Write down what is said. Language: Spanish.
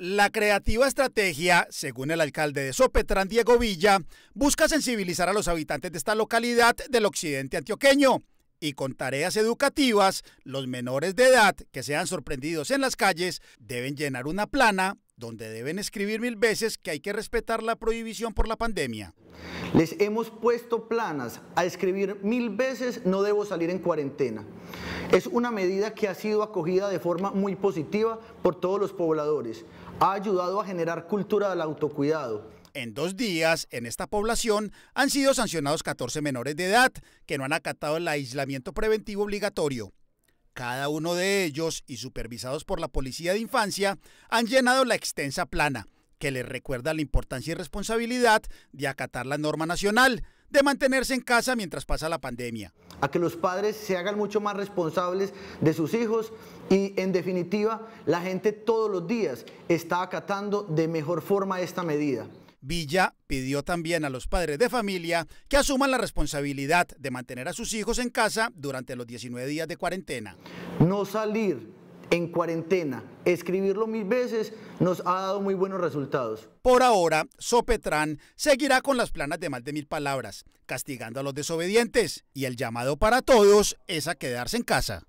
La creativa estrategia, según el alcalde de Sopetrán, Diego Villa, busca sensibilizar a los habitantes de esta localidad del occidente antioqueño y con tareas educativas, los menores de edad que sean sorprendidos en las calles deben llenar una plana donde deben escribir mil veces que hay que respetar la prohibición por la pandemia. Les hemos puesto planas a escribir mil veces no debo salir en cuarentena. Es una medida que ha sido acogida de forma muy positiva por todos los pobladores. Ha ayudado a generar cultura del autocuidado, en dos días, en esta población, han sido sancionados 14 menores de edad que no han acatado el aislamiento preventivo obligatorio. Cada uno de ellos, y supervisados por la Policía de Infancia, han llenado la extensa plana, que les recuerda la importancia y responsabilidad de acatar la norma nacional, de mantenerse en casa mientras pasa la pandemia a que los padres se hagan mucho más responsables de sus hijos y en definitiva la gente todos los días está acatando de mejor forma esta medida. Villa pidió también a los padres de familia que asuman la responsabilidad de mantener a sus hijos en casa durante los 19 días de cuarentena. No salir en cuarentena. Escribirlo mil veces nos ha dado muy buenos resultados. Por ahora, Sopetrán seguirá con las planas de más de mil palabras, castigando a los desobedientes y el llamado para todos es a quedarse en casa.